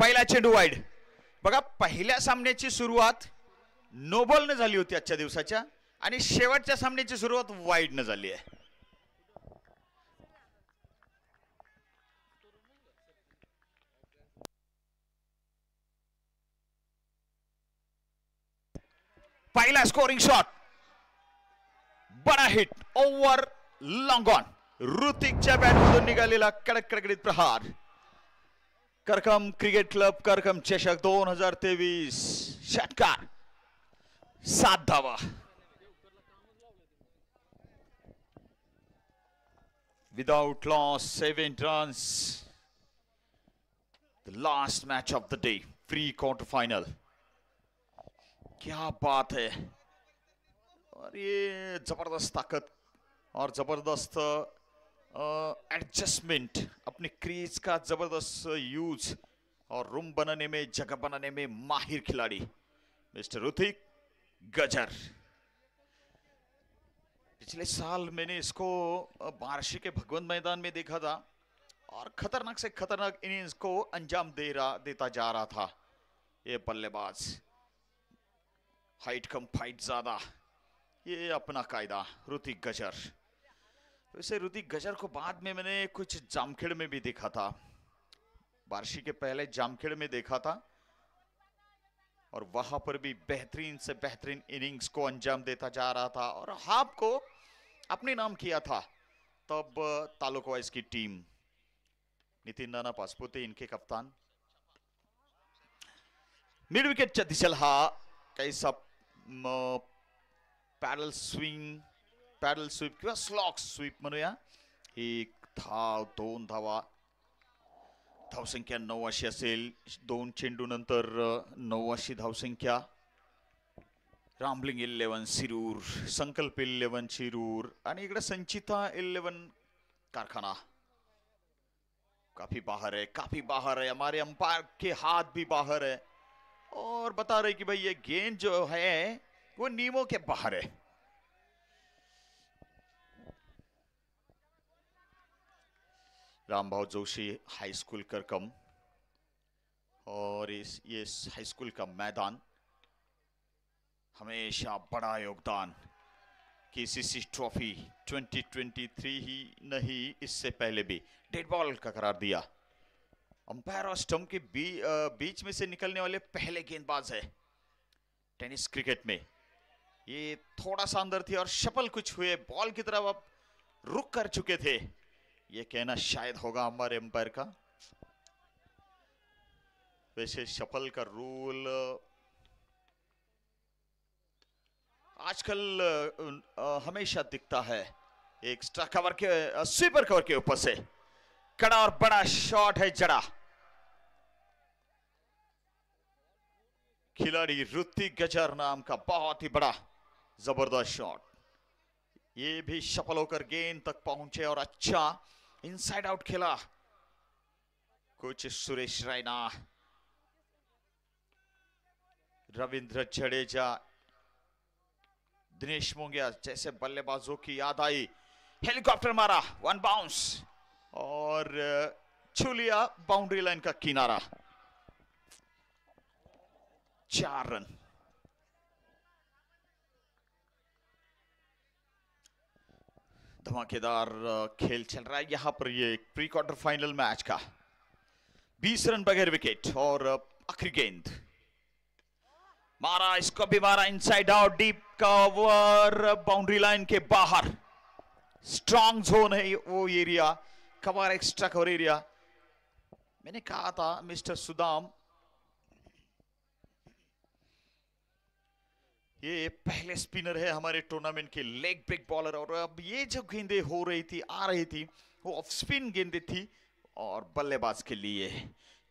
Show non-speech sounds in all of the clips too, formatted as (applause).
पहिला चेंडू वाईड बघा पहिल्या सामन्याची सुरुवात नोबलनं झाली होती आजच्या दिवसाच्या आणि शेवटच्या सामन्याची सुरुवात वाईडनं झाली आहे पहिला स्कोरिंग शॉट बडा हिट ओव्हर लॉंग ऑन ऋतिकच्या बॅटमधून निघालेला कडक कडकडीत प्रहार करकम क्रिकेट क्लब करकम चषक दोन हजार तेवीस षटकार सात धावा without loss seven runs the last match of the day pre quarter final क्या बात है और ये जबरदस्त ताकत और जबरदस्त एडजस्टमेंट अपने क्रीज का ज़बरदस्त यूज और रूम बनाने में जगह बनाने में माहिर खिलाड़ी मिस्टर रुथिक गजर पिछले साल मैंने इसको बारशी के भगवंत मैदान में देखा था और खतरनाक से खतरनाक इनिंग्स को अंजाम दे रहा देता जा रहा था ये बल्लेबाज हाइट कम फाइट ज़्यादा ये अपना कायदा ऋतिक गजर वैसे रुदी गजर को बाद में मैंने कुछ जामखेड़ में भी देखा था बारशी के पहले जामखेड़ में देखा था और वहां पर भी बेहतरीन से बेहतरीन इनिंग्स को अंजाम देता जा रहा था और हाप को अपने नाम किया था तब तालुक वाइज की टीम नितिन नाना पासपोते इनके कप्तान मिड विकेट दिशेला हा काहीसा पॅरल स्विंग पैडल स्वीप कि स्लॉक स्वीप मनुया एक धाव दोन धावा धाव संख्या अशी असेल दोन चेंडू नंतर अं, नऊ अशी संख्या रामलिंग इलेवन सिरूर संकल्प इलेवन शिरूर इकडे संचिता इलेवन कारखाना काफी बाहर है काफी बाहर है हमारे अंपायर के हाथ भी बाहर है और बता रहे कि भाई ये गेंद जो है वो नियमों के बाहर है रामभाव जोशी हाई स्कूल करकम और इस ये हाई स्कूल का मैदान हमेशा बड़ा योगदान सी सी ट्रॉफी 2023 ही नहीं इससे पहले भी डेड बॉल का करार दिया अंपायर और स्टम्प के बी, आ, बीच में से निकलने वाले पहले गेंदबाज है टेनिस क्रिकेट में ये थोड़ा सा अंदर थी और शपल कुछ हुए बॉल की तरफ अब रुक कर चुके थे ये कहना शायद होगा हमारे एम्पायर का वैसे शफल का रूल आजकल हमेशा दिखता है एक्स्ट्रा कवर के स्वीपर कवर के ऊपर से कड़ा और बड़ा शॉट है जड़ा खिलाड़ी ऋतिक गजर नाम का बहुत ही बड़ा जबरदस्त शॉट ये भी सफल होकर गेंद तक पहुंचे और अच्छा इनसाइड आउट खेला कोच सुरेश रैना रविंद्र जडेजा दिनेश मोंगिया जैसे बल्लेबाजों की याद आई हेलीकॉप्टर मारा वन बाउंस और छुलिया बाउंड्री लाइन का किनारा चार रन धमाकेदार खेल चल रहा है यहां पर ये प्री क्वार्टर फाइनल मैच का 20 रन बगैर विकेट और आखिरी गेंद मारा इसको भी मारा inside out deep cover boundary line के बाहर स्ट्रांग जोन है वो area cover extra cover area मैंने कहा था मिस्टर सुदाम ये पहले स्पिनर है हमारे टूर्नामेंट के लेग ब्रेक बॉलर और अब ये जो गेंदे हो रही थी आ रही थी वो ऑफ स्पिन गेंदे थी और बल्लेबाज के लिए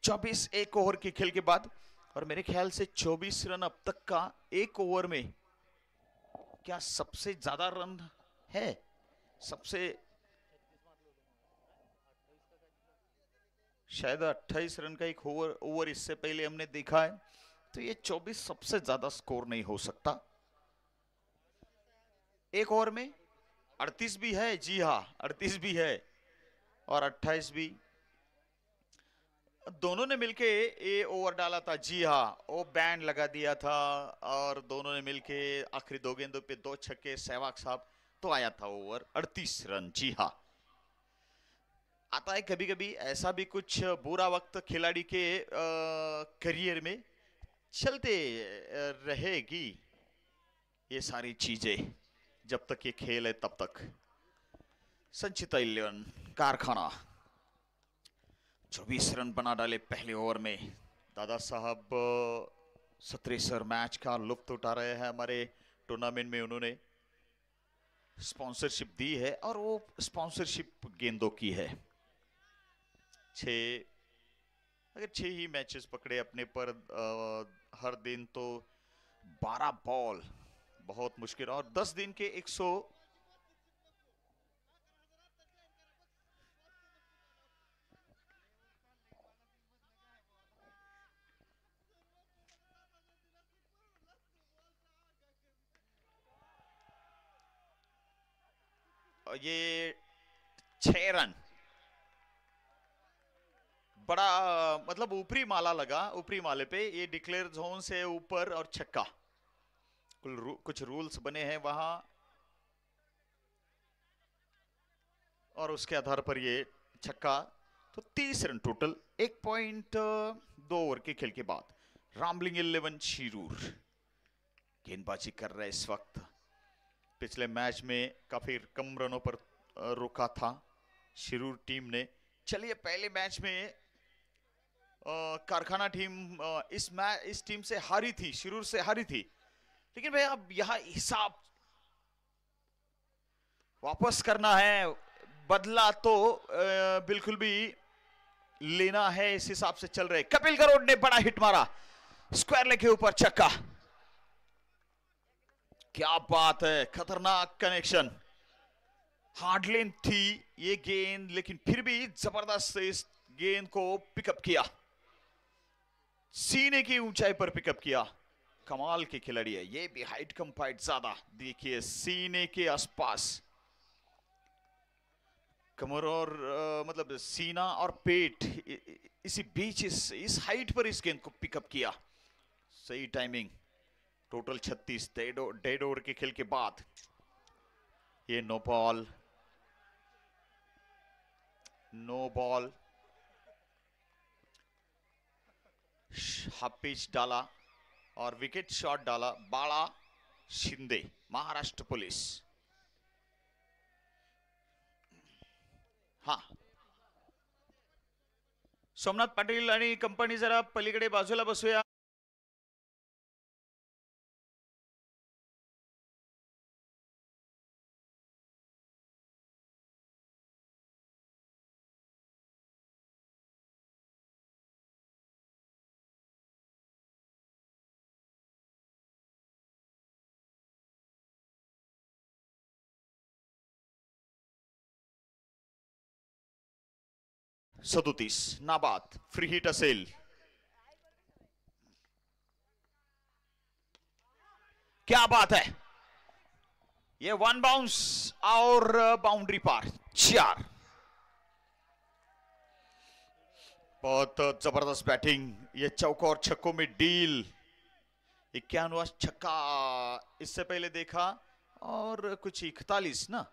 24 एक ओवर के खेल के बाद और मेरे ख्याल से 24 रन अब तक का एक ओवर में क्या सबसे ज्यादा रन है सबसे शायद 28 रन का एक ओवर ओवर इससे पहले हमने देखा है तो ये 24 सबसे ज्यादा स्कोर नहीं हो सकता एक ओवर में 38 भी है जी हाँ 38 भी है और 28 भी दोनों ने मिलके ए ओवर डाला था जी हा वो बैंड लगा दिया था और दोनों ने मिलके आखिरी दो गेंदों पे दो छक्के सहवाग साहब तो आया था ओवर 38 रन जी हा आता है कभी कभी ऐसा भी कुछ बुरा वक्त खिलाड़ी के आ, करियर में चलते रहेगी ये सारी चीजें जब तक ये खेल है तब तक संचित इलेवन कारखाना चौबीस रन बना डाले पहले ओवर में दादा साहब सत्रेसर मैच का लुप्त उठा रहे हैं हमारे टूर्नामेंट में उन्होंने स्पॉन्सरशिप दी है और वो स्पॉन्सरशिप गेंदों की है छे, अगर छः ही मैचेस पकड़े अपने पर आ, हर दिन तो 12 बॉल बहुत मुश्किल और 10 दिन के 100 ये छ रन बड़ा मतलब ऊपरी माला लगा ऊपरी माले पे ये डिक्लेयर जोन से ऊपर और छक्का कुछ रूल्स बने हैं वहां और उसके आधार पर ये छक्का तो तीस रन टोटल एक पॉइंट दो ओवर के खेल के बाद रामलिंग इलेवन शिरूर गेंदबाजी कर रहे इस वक्त पिछले मैच में काफी कम रनों पर रोका था शिरूर टीम ने चलिए पहले मैच में कारखाना टीम इस मैच इस टीम से हारी थी शिरूर से हारी थी लेकिन भाई अब यह हिसाब वापस करना है बदला तो बिल्कुल भी लेना है इस हिसाब से चल रहे कपिल गरोड ने बड़ा हिट मारा स्क्वायर लेग के ऊपर चक्का क्या बात है खतरनाक कनेक्शन हार्ड लेंथ थी ये गेंद लेकिन फिर भी जबरदस्त इस गेंद को पिकअप किया सीने की ऊंचाई पर पिकअप किया कमाल के खिलाड़ी है ये भी हाइट कम फाइट ज्यादा देखिए सीने के आसपास कमर और आ, मतलब सीना और पेट इसी बीच इस इस हाइट पर इस गेंद को पिकअप किया सही टाइमिंग टोटल 36 डेड ओवर के खेल के बाद ये no ball no ball half डाला और विकेट शॉट डाला बाला शिंदे महाराष्ट्र पुलिस हा सोमनाथ पाटील आणि कंपनी जरा पलीकडे बाजूला बसूया सदतीस नाबाद फ्री हिट असेल क्या बात है ये वन बाउंस और बाउंड्री पार चार बहुत जबरदस्त बैटिंग ये चौका और छक्कों में डील इक्यानवा छक्का इससे पहले देखा और कुछ इकतालीस ना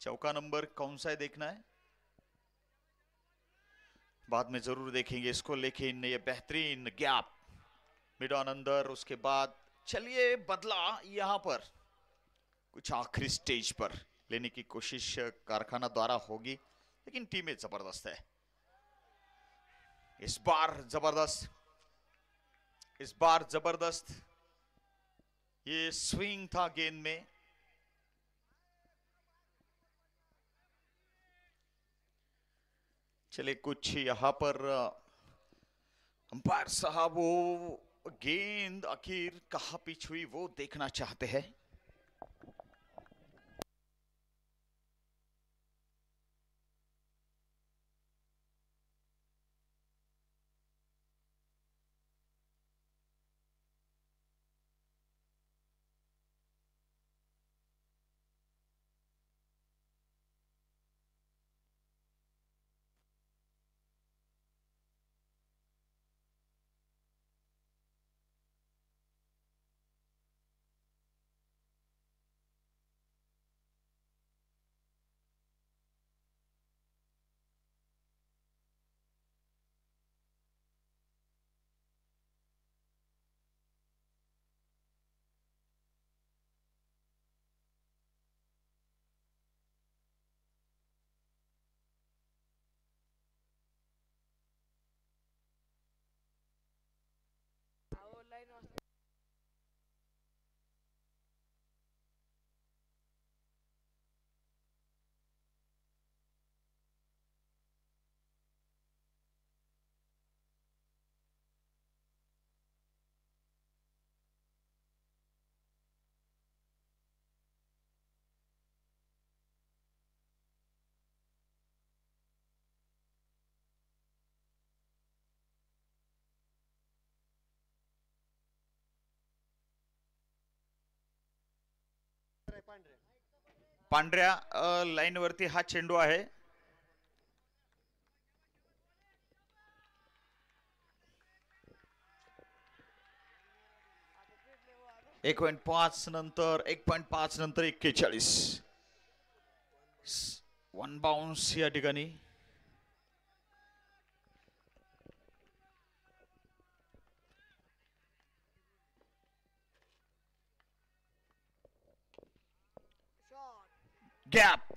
चौका नंबर कौन सा है देखना है बाद में जरूर देखेंगे इसको लेकिन ये बेहतरीन गैप मिड ऑन अंदर उसके बाद चलिए बदला यहां पर कुछ आखिरी स्टेज पर लेने की कोशिश कारखाना द्वारा होगी लेकिन टीमें जबरदस्त है इस बार जबरदस्त इस बार जबरदस्त ये स्विंग था गेंद में चलिए कुछ यहाँ पर अंपायर साहब वो गेंद आखिर कहाँ पिच हुई वो देखना चाहते हैं पांढऱ्या लाईनवरती हा चेंडू आहे एक पॉईंट पाच नंतर एक पॉईंट पाच नंतर एक्केचाळीस वन बाउन्स या ठिकाणी गॅप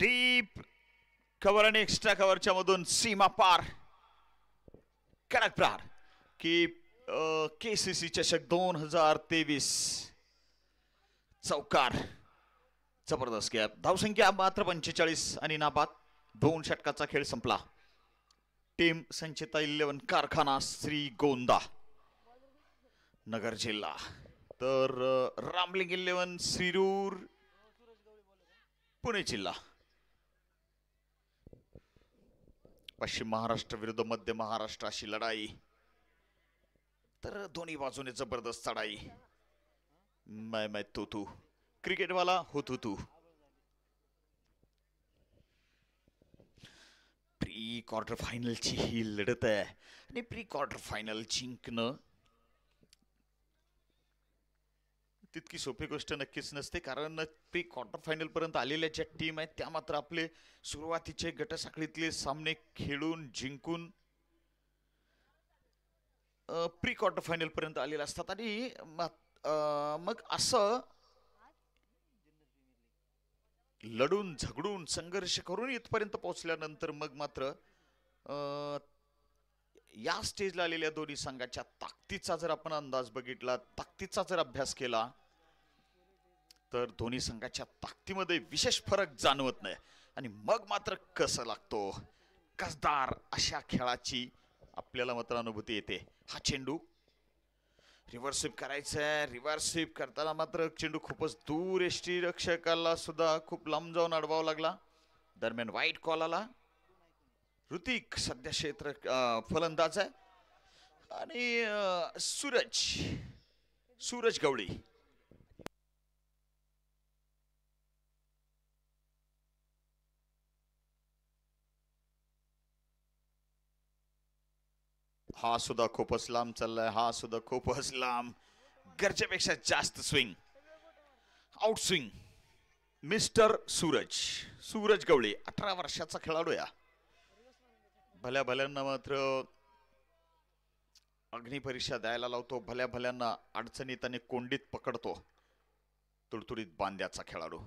डीप कवर आणि एक्स्ट्रा कव्हरच्या मधून सीमा पार कडक प्रार की के सी सी चषक दोन हजार तेवीस चौकार जबरदस्त गॅप धावसंख्या मात्र पंचेचाळीस आणि नाबाद दोन षटकाचा खेळ संपला टीम संचिता इलेवन कारखाना श्री गोंदा नगर जिल्हा तर रामलिंग इलेवन सिरूर पुणे जिल्हा पश्चिम महाराष्ट्र विरुद्ध मध्य महाराष्ट्र अशी लढाई तर दोन्ही बाजूने जबरदस्त लढाई मै मै तू तू क्रिकेटवाला हो तू प्री क्वार्टर फायनलची ही लढत आहे आणि प्री क्वार्टर फायनल जिंकणं तितकी सोपी गोष्ट नक्कीच नसते कारण ते क्वार्टर फायनलपर्यंत आलेल्या ज्या टीम आहेत त्या मात्र आपले सुरुवातीचे गटसाखळीतले सामने खेळून जिंकून प्री क्वार्टर फायनल पर्यंत आलेले असतात आणि मग असं लढून झगडून संघर्ष करून इथपर्यंत पोहोचल्यानंतर मग मात्र या स्टेजला आलेल्या दोन्ही संघाच्या ताकदीचा जर आपण अंदाज बघितला ताकदीचा जर अभ्यास केला तर दोन्ही संघाच्या ताकदीमध्ये विशेष फरक जाणवत नाही आणि मग मात्र कसं लागतो कसदार अशा खेळाची आपल्याला मात्र अनुभूती येते हा चेंडू रिव्हर्स स्वीप करायचा आहे रिव्हर्स स्वीप करताना मात्र चेंडू खूपच दूर एष्टी रक्षकाला सुद्धा खूप लांब जाऊन अडवावा लागला दरम्यान वाईट कॉल आला ऋतिक सध्या क्षेत्र फलंदाज आहे आणि सूरज सूरज गवळी हा सुद्धा खूपच लांब चाललाय हा सुद्धा खूपच लांब गरजेपेक्षा जास्त swing out swing mister Suraj Suraj Gawale अठरा वर्षाचा खेळाडू या भल्या भल्यांना मात्र अग्निपरीक्षा द्यायला लावतो भल्या भल्यांना अडचणीत आणि कोंडीत पकडतो तुडतुडीत बांध्याचा खेळाडू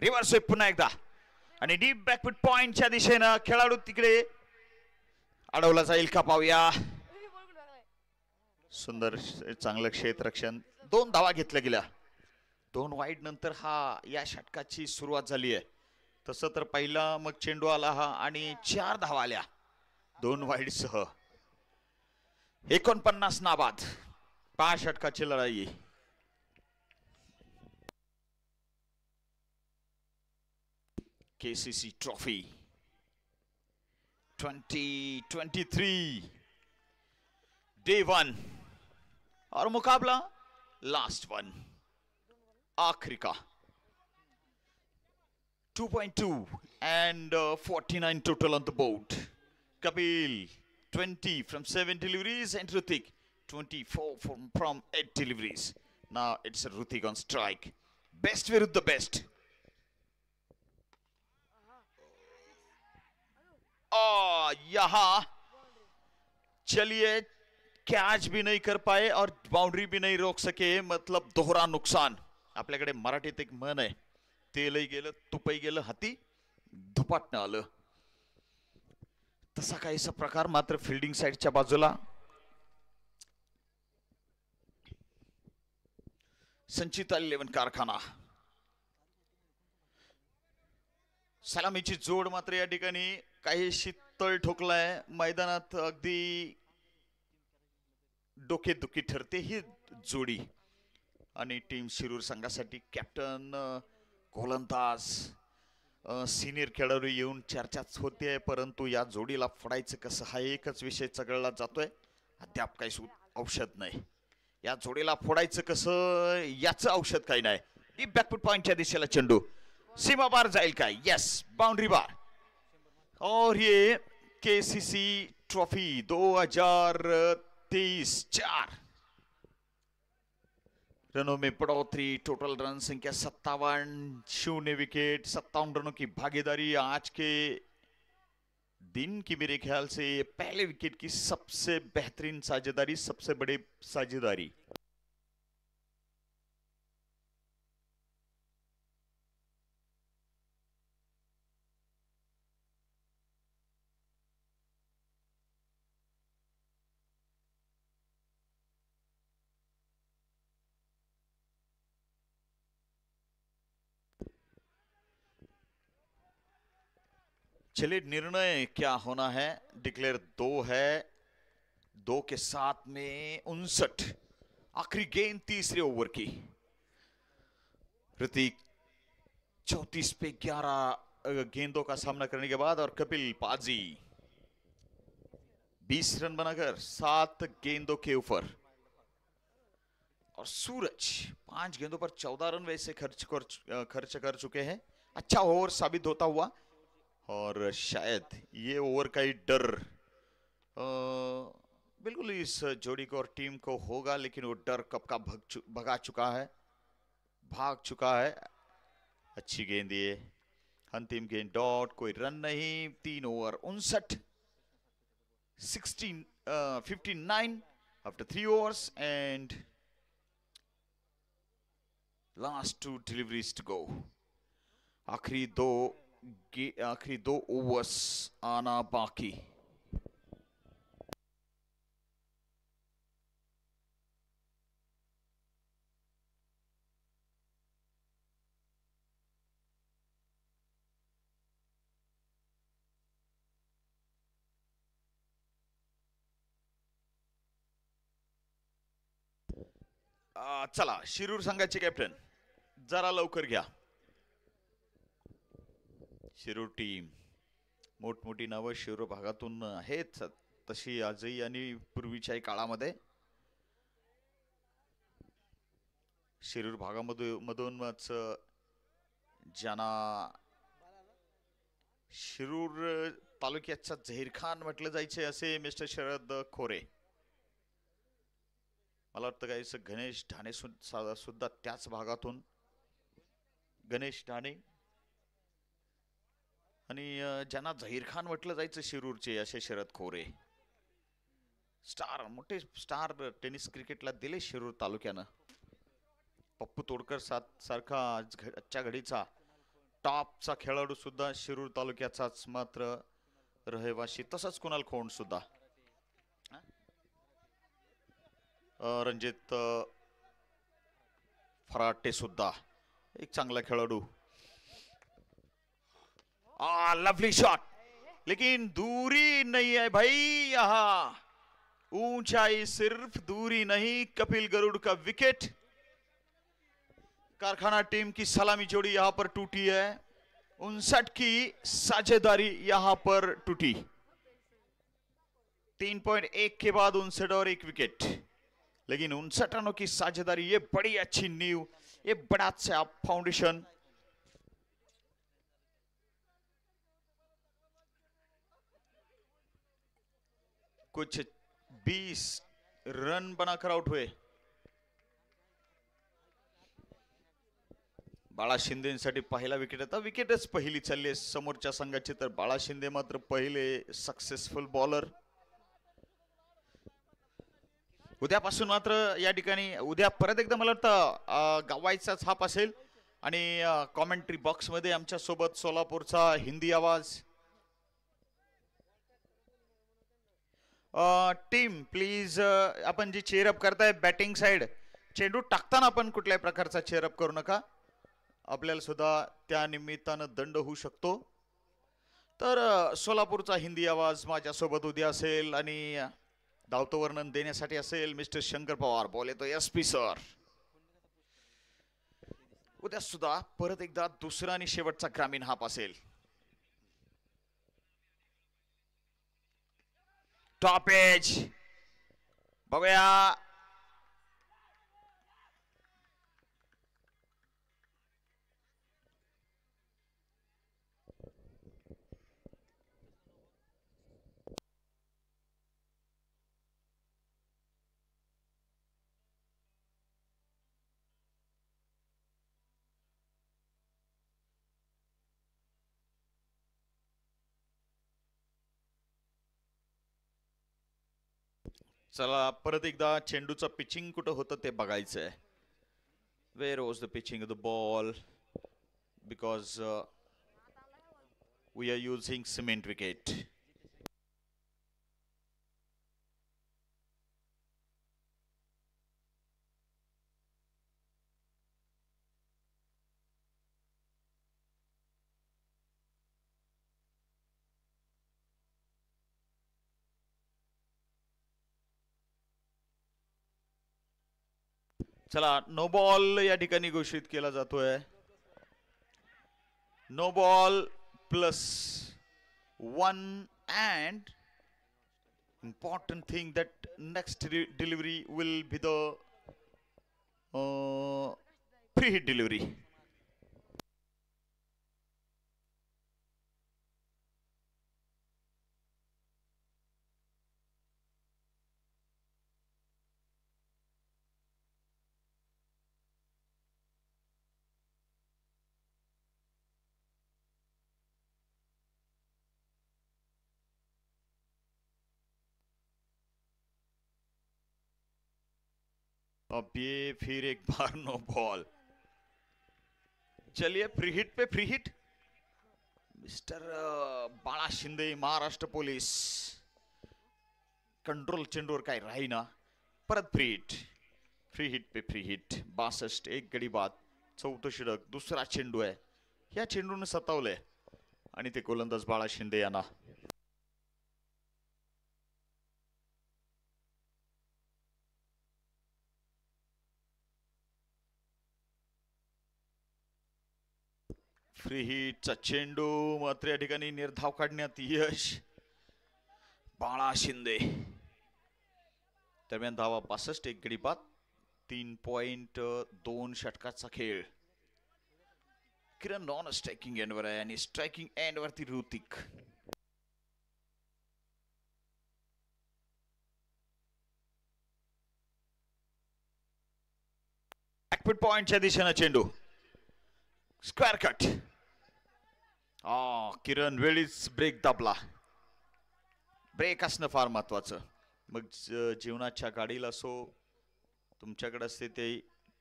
रिव्हर्स पुन्हा एकदा आणि डीप बॅकफुट पॉइंटच्या दिशेनं खेळाडू तिकडे अडवला जाईल का पाहूया सुंदर चांगलं क्षेत्ररक्षण दोन धावा घेतल्या गेल्या दोन वाईट नंतर हा या षटकाची सुरुवात झाली आहे तसं तर पहिला मग चेंडू आला हा आणि चार धावा आल्या दोन वाईट सह एकोणपन्नास नाबाद पाच षटकाची लढाई केसीसी ट्रॉफी 2023 day one और मुकाबला लास्ट वन आखिरी 2.2 and uh, 49 total on the board Kapil 20 from 7 deliveries and Ruthik 24 from, from 8 deliveries now it's Ruthik on strike best with the best और यहां चलिए कैच भी नहीं कर पाए और बाउंड्री भी नहीं रोक सके मतलब दोहरा नुकसान आपल्याकडे मराठीत एक मन आहे तेलही गेलं तुपई गेलं हाती धुपाटणं आलं तसा काहीसा प्रकार मात्र फिल्डिंग ऐसी बाजूला संचिता इलेवन कारखाना सलामीची जोड मात्र या ठिकाणी काही शीतळ ठोकलाय मैदानात अगदी डोकेदुखी ठरते ही जोडी आणि टीम शिरूर संघासाठी कॅप्टन गोलंदाज सिनियर खेळाडू येऊन चर्चाच होते परंतु या जोडीला फोडायचं कसं हा एकच विषय चगळला जातोय अद्याप काही औषध नाही या जोडीला फोडायचं कसं याच औषध काही नाही बॅकफुट पॉईंटच्या दिशेला चेंडू सीमा बार जाईल काय येस बाउंड्री बार और ये केसीसी ट्रॉफी 2023 चार रनों में बढ़ोतरी टोटल रन संख्या सत्तावन शून्य विकेट सत्तावन रनों की भागीदारी आज के दिन की मेरे ख्याल से पहले विकेट की सबसे बेहतरीन साझेदारी सबसे बड़ी साझेदारी चलिए निर्णय क्या होना है डिक्लेयर दो है दो के साथ में उनसठ आखिरी गेंद तीसरे ओवर की ऋतिक चौतीस पे ग्यारह गेंदों का सामना करने के बाद और कपिल पाजी बीस रन बनाकर सात गेंदों के ऊपर और सूरज पांच गेंदों पर चौदह रन वैसे खर्च कर खर्च कर चुके हैं अच्छा ओवर साबित होता हुआ और शायद ये ओवर का ही डर बिल्कुल इस जोड़ी को और टीम को होगा लेकिन वो डर कब का भग चु, भगा चुका है भाग चुका है अच्छी गेंद ये अंतिम गेंद डॉट कोई रन नहीं तीन ओवर उनसठ sixteen fifty nine after three overs and last two delivery go आखिरी दो आखरी दो ओवर्स आना बाकी चला शिरूर संघाचे कॅप्टन जरा लवकर घ्या शिरोटी मोठमोठी नावं शिरूर भागातून आहेत तशी आजही आणि पूर्वीच्याही काळामध्ये शिरूर भागामधून मधूनच ज्यांना शिरूर तालुक्याचा झहीर खान म्हटलं जायचे असे मिस्टर शरद खोरे मला वाटतं काय गणेश ठाणे सुद्धा त्याच भागातून गणेश ठाणे आणि ज्यांना झहीर खान म्हटलं जायचं शिरूरचे असे शरद खोरे स्टार मोठे स्टार टेनिस क्रिकेटला दिले शिरूर तालुक्यानं पप्पू तोडकर सात सारखा आजच्या घडीचा टॉपचा खेळाडू सुद्धा शिरूर तालुक्याचाच मात्र रहिवाशी तसाच कुणाल खोंड सुद्धा रणजित फराटे सुद्धा एक चांगला खेळाडू आ, लवली शॉट लेकिन दूरी नहीं है भाई यहां ऊंचाई सिर्फ दूरी नहीं कपिल गरुड़ का विकेट कारखाना टीम की सलामी जोड़ी यहां पर टूटी है उनसठ की साझेदारी यहां पर टूटी तीन पॉइंट एक के बाद उनसठ और एक विकेट लेकिन उनसठ रनों की साझेदारी ये बड़ी अच्छी नीव ये बड़ा अच्छा फाउंडेशन कुछ 20 रन बनाकर आउट हुए बाळा शिंदेसाठी पहिला विकेट आता विकेटच पहिली चालली आहे समोरच्या संघाची तर बाळा शिंदे मात्र पहिले सक्सेसफुल बॉलर उद्यापासून मात्र या ठिकाणी उद्या परत एकदा मला वाटतं गावायचाच हाप असेल आणि कॉमेंट्री बॉक्समध्ये आमच्यासोबत सोलापूरचा हिंदी आवाज टीम प्लीज आपण जी चेअरअप करताय बॅटिंग साईड चेंडू टाकताना आपण कुठल्याही प्रकारचा चेअरअप करू नका आपल्याला सुद्धा त्या निमित्तानं दंड होऊ शकतो तर सोलापूरचा हिंदी आवाज माझ्यासोबत उद्या असेल आणि धावतो वर्णन देण्यासाठी असेल मिस्टर शंकर पवार बोले तो एस पी सर उद्या सुद्धा परत एकदा दुसरा आणि शेवटचा ग्रामीण हाप असेल स्टॉपेज बघूया चला परत एकदा चेंडूचं पिचिंग कुठं होतं ते बघायचं was the pitching the ball because we are using cement wicket चला नो बॉल या ठिकाणी घोषित केला जातोय no ball plus one and important thing that next de delivery will be the uh, pre-hit delivery. अब ये फिर एक बार नो बॉल चलिए फ्री हिट पे free hit mister Bala Shinde Maharashtra police control चेंडूर काय राहीना परत फ्री हिट फ्री हिट पे फ्री हिट बासष्ट एक गडी बाद चौथं शिडक दुसरा चेंडू आहे या चेंडूनं सतावलंय आणि ते गोलंदाज बाळा शिंदे यांना फ्री हिटचा चेंडू मात्र या ठिकाणी निर्धाव काढण्यात यश बाळा शिंदे दरम्यान धावा पासष्ट एक गडीपात तीन पॉइंट दोन षटकाचा खेळ किरण नॉन स्ट्रायकिंग एंडवर आहे आणि स्ट्रायकिंग एंडवरती ऋतिक पॉइंटच्या दिशेनं चेंडू स्क्वेअर कट आ किरण वेळीच ब्रेक दाबला ब्रेक असणं फार महत्त्वाचं मग जीवनाच्या गाडीला असो तुमच्याकडे असते ते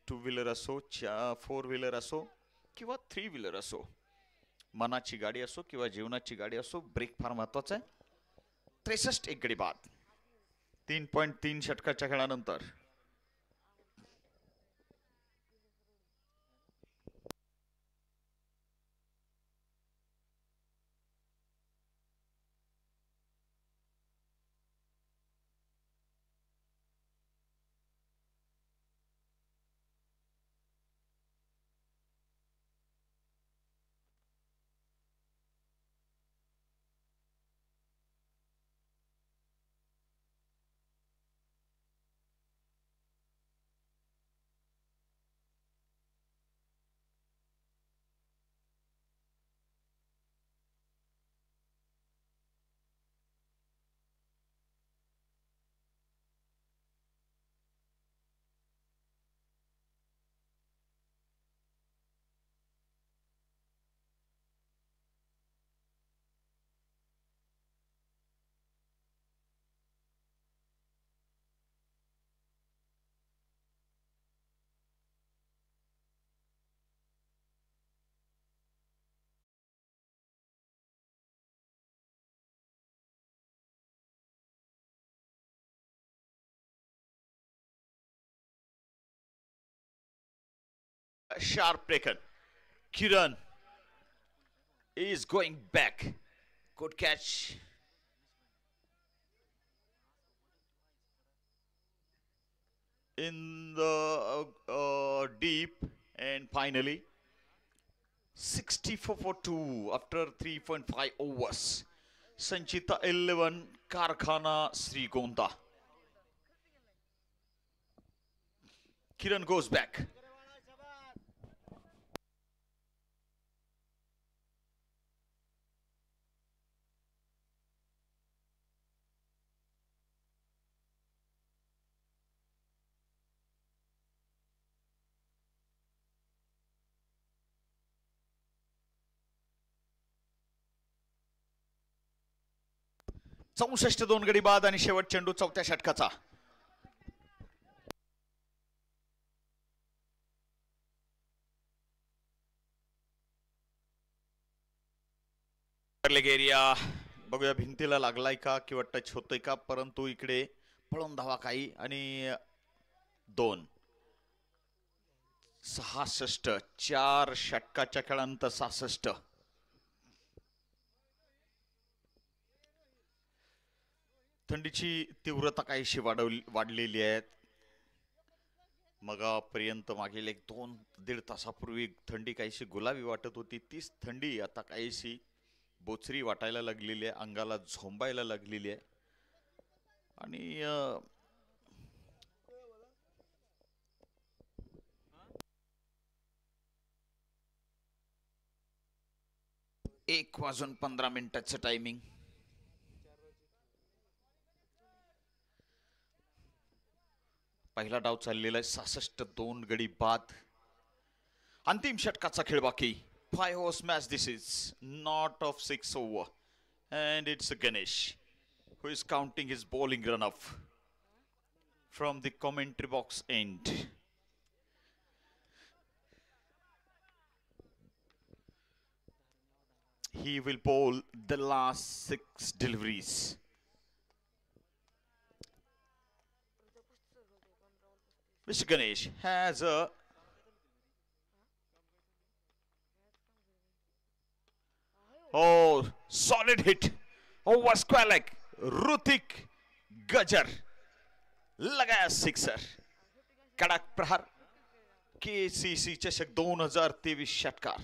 टू व्हीलर असो चा फोर व्हीलर असो किंवा थ्री व्हीलर असो मनाची गाडी असो किंवा जीवनाची गाडी असो ब्रेक फार महत्त्वाचा आहे त्रेसष्ट एक गडी बाद तीन पॉईंट तीन षटकाच्या खेळानंतर sharp taken. Kiran is going back. Good catch. In the uh, uh, deep and finally 64 for 2 after 3.5 overs. Sanchita 11, Karkhana Sri Gonda. Kiran goes back. चौसष्ट दोन गडी बाद आणि शेवट चेंडू चौथ्या षटकाचा एरिया बघूया भिंतीला लागलाय का किंवा टच होतोय का परंतु इकडे पळून धावा काही आणि दोन सहासष्ट चार षटकाच्या खेळानंतर सहासष्ट थंडीची तीव्रता काहीशी वाढवली वाढलेली आहे मगापर्यंत मागील एक दोन दीड तासापूर्वी थंडी काहीशी गुलाबी वाटत होती तीच थंडी आता काहीशी बोचरी वाटायला लागलेली आहे अंगाला झोंबायला लागलेली आहे आणि एक वाजून पंधरा मिनिटाचं टायमिंग पहिला डाव चाललेला आहे सहासष्ट दोन गडी बाद अंतिम षटकाचा खेळ बाकी five overs match this is not of six over and it's Ganesh who is counting his bowling run off from the commentary box end he will bowl the last six deliveries. Mr. Ganesh has a oh solid hit over quite like Rutik Gajar लगाया sixer कडक प्रहार के सी सी चषक दोन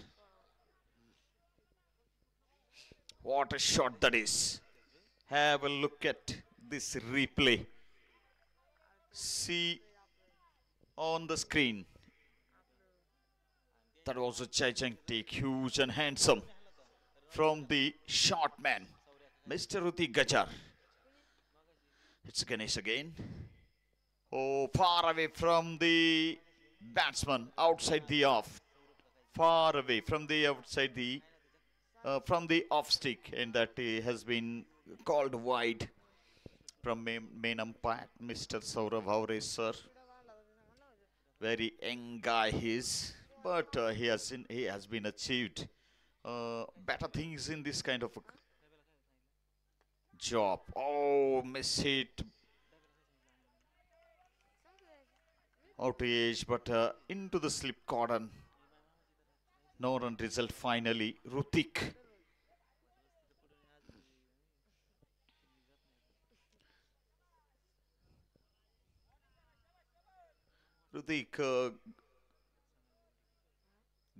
What a shot that is. Have a look at this replay. See on the screen. That was a gigantic, huge and handsome from the short man, Mr. Ruti Gajar. It's Ganesh again. Oh, far away from the batsman, outside the off. Far away from the outside the, uh, from the off stick and that uh, has been called wide from main, main umpire, Mr. Saurav Howre, sir very young guy he is, but uh, he has in, he has been achieved uh, better things in this kind of job. Oh, miss it. Out age, but uh, into the slip cordon. No run result finally. Rutik. Ritik uh,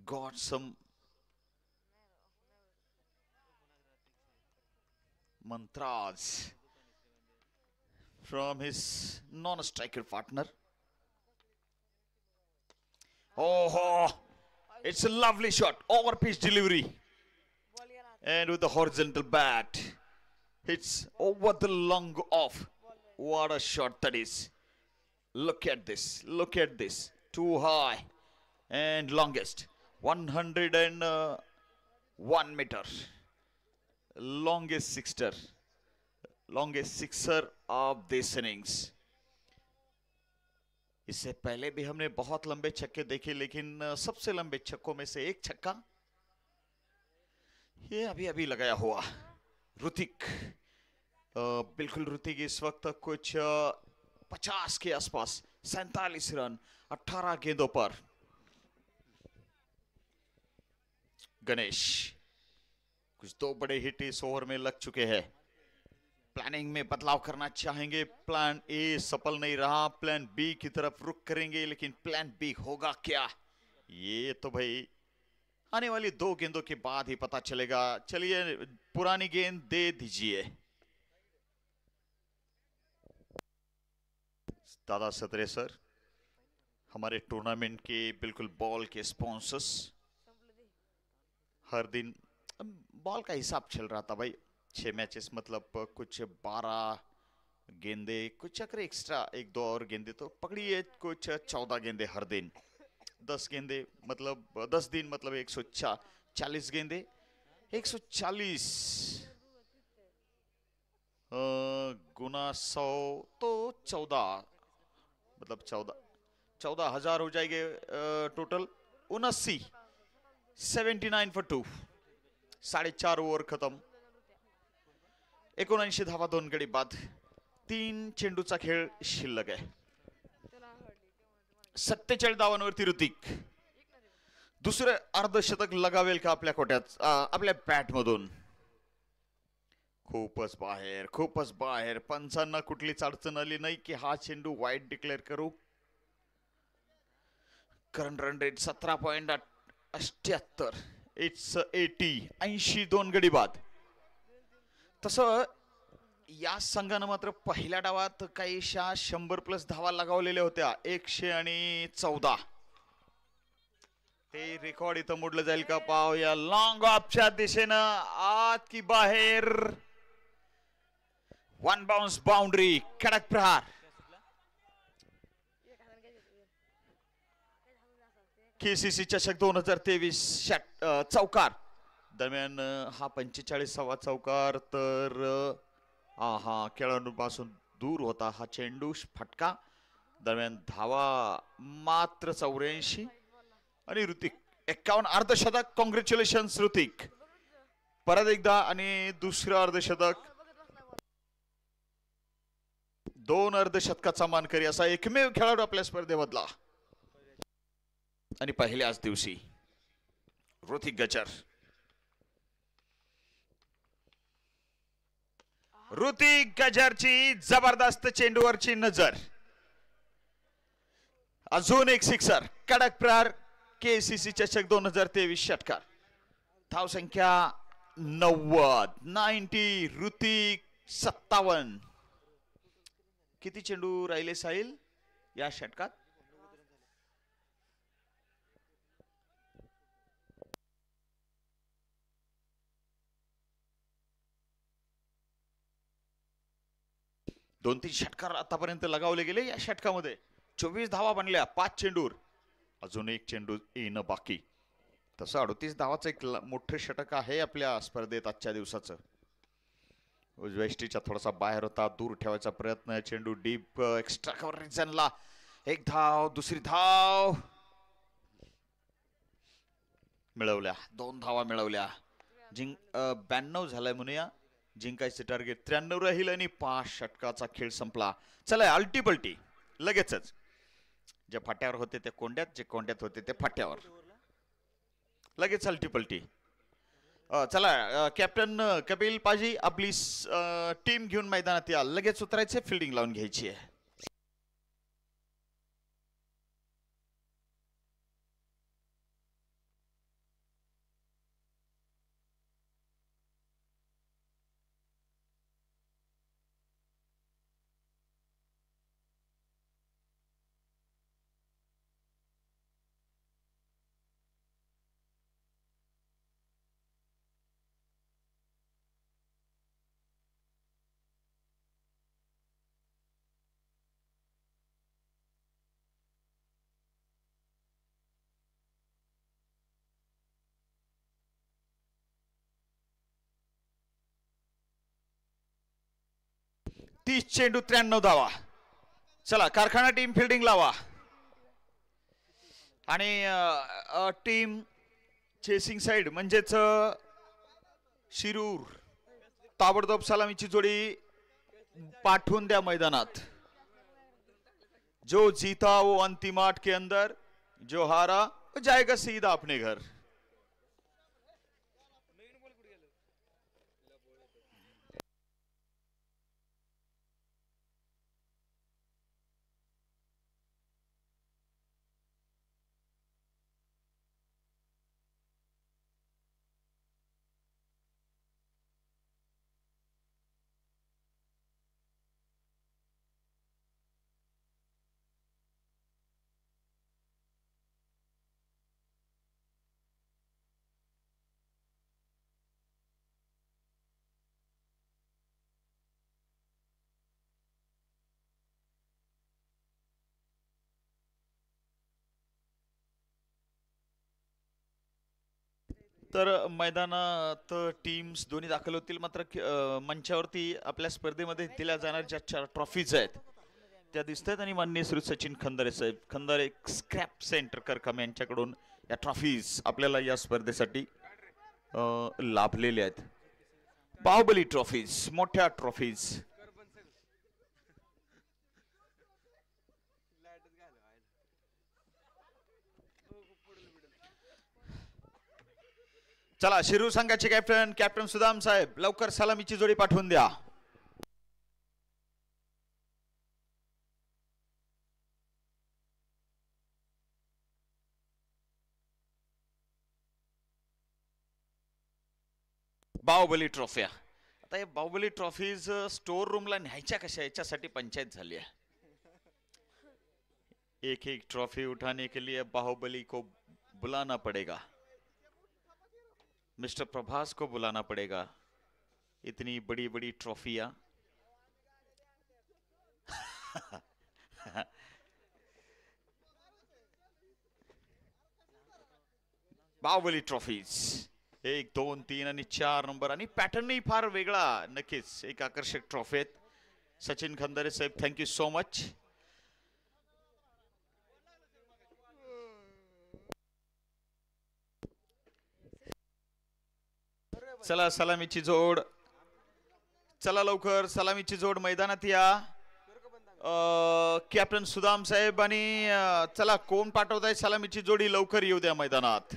got some mantras from his non-striker partner. Oh, oh, it's a lovely shot. Over delivery. And with the horizontal bat, it's over the long off. What a shot that is. look at this look at this too high and longest 101 meter longest sixer longest sixer of this innings इससे पहले भी हमने बहुत लंबे छक्के देखे लेकिन सबसे लंबे छक्कों में से एक छक्का ये अभी अभी लगाया हुआ रुतिक बिल्कुल रुतिक इस वक्त कुछ पचास के आसपास सैतालीस रन अट्ठारह गेंदों पर गणेश कुछ दो तो बड़े हिट इस ओवर में लग चुके हैं प्लानिंग में बदलाव करना चाहेंगे प्लान ए सफल नहीं रहा प्लान बी की तरफ रुक करेंगे लेकिन प्लान बी होगा क्या ये तो भाई आने वाली दो गेंदों के बाद ही पता चलेगा चलिए पुरानी गेंद दे दीजिए दादा सदरे सर हमारे टूर्नामेंट के बिल्कुल बॉल के स्पॉन्सर्स हर दिन बॉल का हिसाब चल रहा था भाई छः मैचेस मतलब कुछ बारह गेंदे कुछ चक्र एक्स्ट्रा एक दो और गेंदे तो पकड़िए कुछ चौदह गेंदे हर दिन दस गेंदे मतलब दस दिन मतलब एक सौ चा, चालीस गेंदे एक सौ चालीस गुना सौ तो चौदह मतलब चौदह चौदह हजार हो जाएंगे टोटल उनासी सेवेंटी नाइन फॉर टू साडेचार ओव्हर खतम एकोणऐंशी धावा दोन गडी बाद तीन चेंडूचा खेळ शिल्लक आहे सत्तेचाळीस धावांवरती ऋतिक दुसरे अर्धशतक लगावेल का आपल्या कोट्यात आपल्या बॅटमधून खूपच बाहेर खूपच बाहेर पंचांना कुठलीच अडचण आली नाही की हा चेंडू वाईट डिक्लेअर करू करंट रन रेट सतरा पॉईंट अठ्याहत्तर इट्स एटी ऐंशी दोन गडी बाद तस या संघानं मात्र पहिल्या डावात काहीशा शंभर प्लस धावा लगावलेल्या होत्या एकशे आणि चौदा ते रेकॉर्ड इथं मोडलं जाईल का पाहूया लॉंग ऑफच्या दिशेनं आत की बाहेर वन बाउन्स बाउंड्री कडक प्रहार केसीसी चषक दोन हजार तेवीस चौकार दरम्यान हा पंचेचाळीसावा चौकार तर हा पासून दूर होता हा चेंडू फटका दरम्यान धावा मात्र चौऱ्याऐंशी आणि ऋतिक एकावन्न अर्धशतक कॉंग्रॅच्युलेशन ऋतिक परत एकदा आणि दुसरं अर्धशतक दोन अर्धशतकाचा मानकरी असा एकमेव खेळाडू आपल्या स्पर्धेमधला आणि पहिल्याच दिवशी ऋतिक गजर ऋतिक गजरची जबरदस्त चेंडूवरची नजर अजून एक सिक्सर कडक प्रहार केसीसी चषक दोन हजार तेवीस षटकार धावसंख्या नव्वद नाईन्टी ऋतिक सत्तावन्न किती चेंडू राहिले साहिल या षटकात दोन तीन षटकार आतापर्यंत लगावले गेले या षटकामध्ये चोवीस धावा बनल्या पाच चेंडूर अजून एक चेंडू येणं बाकी तसं अडतीस धावाचं एक मोठं षटक आहे आपल्या स्पर्धेत आजच्या दिवसाचं वेष्टीच्या थोडासा बाहेर होता दूर ठेवायचा प्रयत्न चेंडू डीप एक्स्ट्रा कव्हर रिझनला एक धाव दुसरी धाव मिळवल्या दोन धावा मिळवल्या जिंक ब्याण्णव झालाय म्हणूया जिंकायचे टार्गेट त्र्याण्णव राहील आणि पाच षटकाचा खेळ संपला चला अल्टी पलटी लगेचच जे फाट्यावर होते ते कोंड्यात जे कोंड्यात होते ते फाट्यावर लगेच अल्टी पलटी चला कॅप्टन कपिल पाजी आपली टीम घेऊन मैदानात या लगेच उतरायचे फिल्डिंग लावून घ्यायची आहे तीस चेंडू त्र्याण्णव धावा चला कारखाना टीम फिल्डिंग लावा आणि टीम चेसिंग साइड म्हणजेच शिरूर ताबडतोब सलामीची जोडी पाठवून द्या मैदानात जो जीता वो अंतिम आठ के अंदर जो हारा वो जाएगा सीधा अपने घर तर मैदानात टीम्स दोन्ही दाखल होतील मात्र मंचावरती आपल्या स्पर्धेमध्ये दिल्या जाणाऱ्या ज्या चार ट्रॉफीज आहेत त्या दिसत आहेत आणि माननीय श्री सचिन खंदारे साहेब खंदारे स्क्रॅप सेंटर करकाम यांच्याकडून या ट्रॉफीज आपल्याला या स्पर्धेसाठी लाभलेल्या आहेत बाहुबली ट्रॉफीज मोठ्या ट्रॉफीज चला शिरूर संघाचे कॅप्टन कॅप्टन सुदाम साहेब लवकर सलामीची जोडी पाठवून द्या बाहुबली ट्रॉफी आता हे बाहुबली ट्रॉफीज स्टोर रूमला न्यायच्या कशा याच्यासाठी पंचायत झाली आहे एक एक ट्रॉफी उठाने के लिए बाहुबली को बुलाना पडेगा मिस्टर प्रभास को बुलाना पड़ेगा इतनी बड़ी बड़ी ट्रॉफिया बाहुबली ट्रॉफीज एक दोन तीन चार नंबर पैटर्न ही फार वेगड़ा नक्की एक आकर्षक ट्रॉफी है Sachin Khandare thank you so much चला सलामीची जोड चला लवकर सलामीची जोड मैदानात या कॅप्टन सुदाम साहेब आणि चला कोण पाठवताय सलामीची जोडी लवकर येऊ द्या मैदानात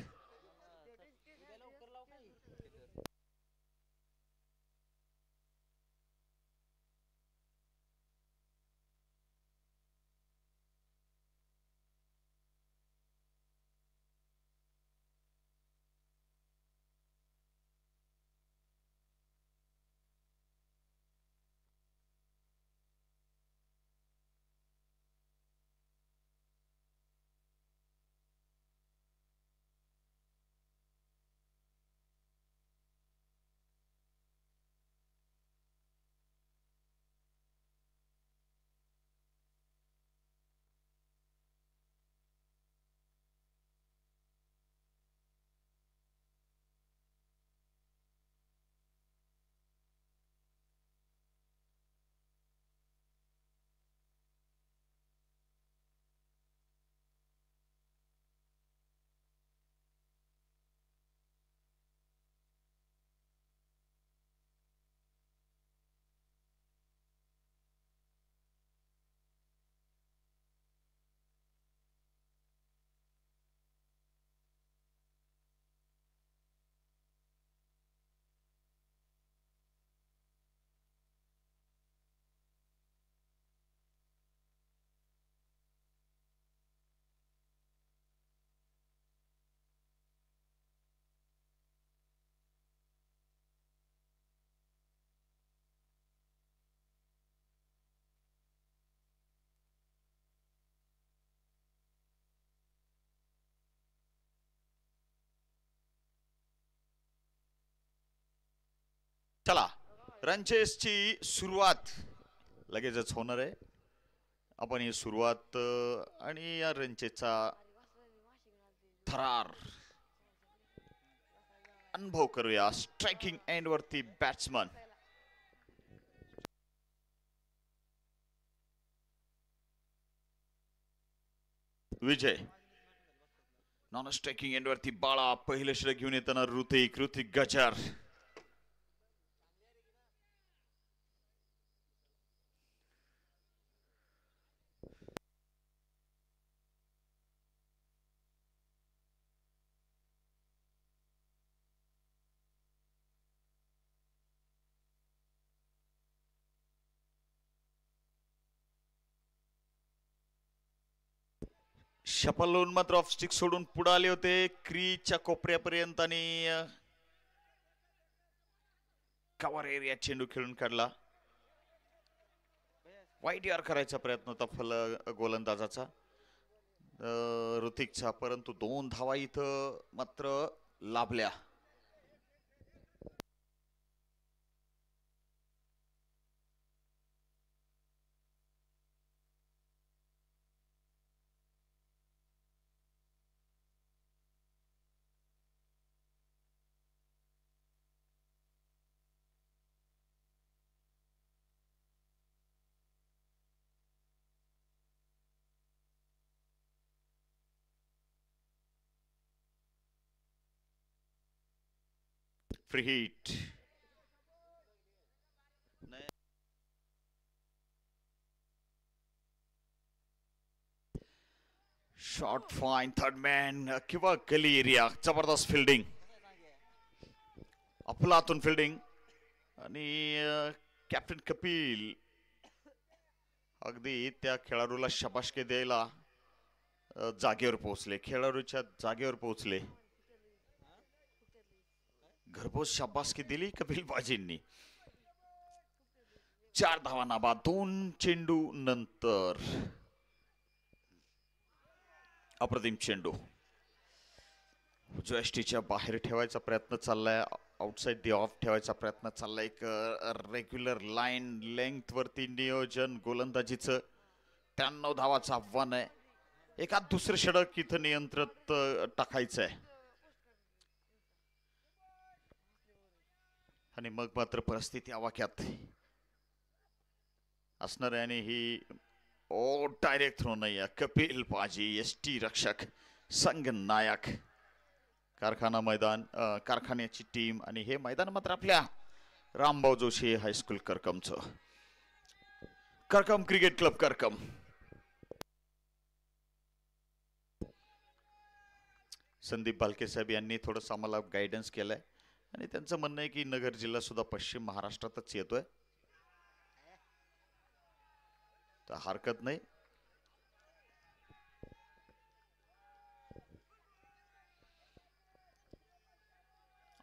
चला ची सुरुवात लगेचच होणार आहे आपण ही सुरुवात आणि या रनचेसचा थरार अनुभव करूया स्ट्रायकिंग एंड वरती batsman Vijay non striking end वरती बाळा पहिले शिर घेऊन येताना ऋतिक ऋतिक गजर शपल मात्र मात्र स्टिक सोडून पुढे आले होते क्रीच्या कोपऱ्यापर्यंत आणि कवर एरिया चेंडू खेळून काढला वाईट यार करायचा प्रयत्न होता फल गोलंदाजाचा ऋतिकचा परंतु दोन धावा इथं मात्र लाभल्या free hit short fine third man किंवा गली एरिया जबरदस्त फिल्डिंग अफलातून फिल्डिंग आणि कॅप्टन कपिल अगदी त्या खेळाडूला शबाशके देयला जागेवर पोहोचले खेळाडूच्या जागेवर पोहोचले घरपोच शाबासकी दिली कपिल बाजींनी चार धावांना बाद दोन चेंडू नंतर अप्रतिम चेंडू जो एसटीच्या बाहेर ठेवायचा प्रयत्न चाललाय आउटसाईड दी ऑफ ठेवायचा प्रयत्न चाललाय एक रेग्युलर लाईन लेंथवरती नियोजन गोलंदाजीच त्र्याण्णव धावाचं आव्हान आहे एका दुसरं षडक इथं नियंत्रित टाकायचं आहे आणि मग मात्र परिस्थिती आवाक्यात असणाऱ्याने ही ओ डायरेक्ट थ्रो नाही कपिल पाजी एस टी रक्षक संघ नायक कारखाना मैदान कारखान्याची टीम आणि हे मैदान मात्र आपल्या रामभाऊ जोशी हायस्कूल करकमचं करकम क्रिकेट क्लब करकम संदीप भालके साहेब यांनी थोडस आम्हाला गायडन्स केलंय आणि त्यांचं म्हणणं आहे की नगर जिल्हा सुद्धा पश्चिम महाराष्ट्रातच येतोय तर हरकत नाही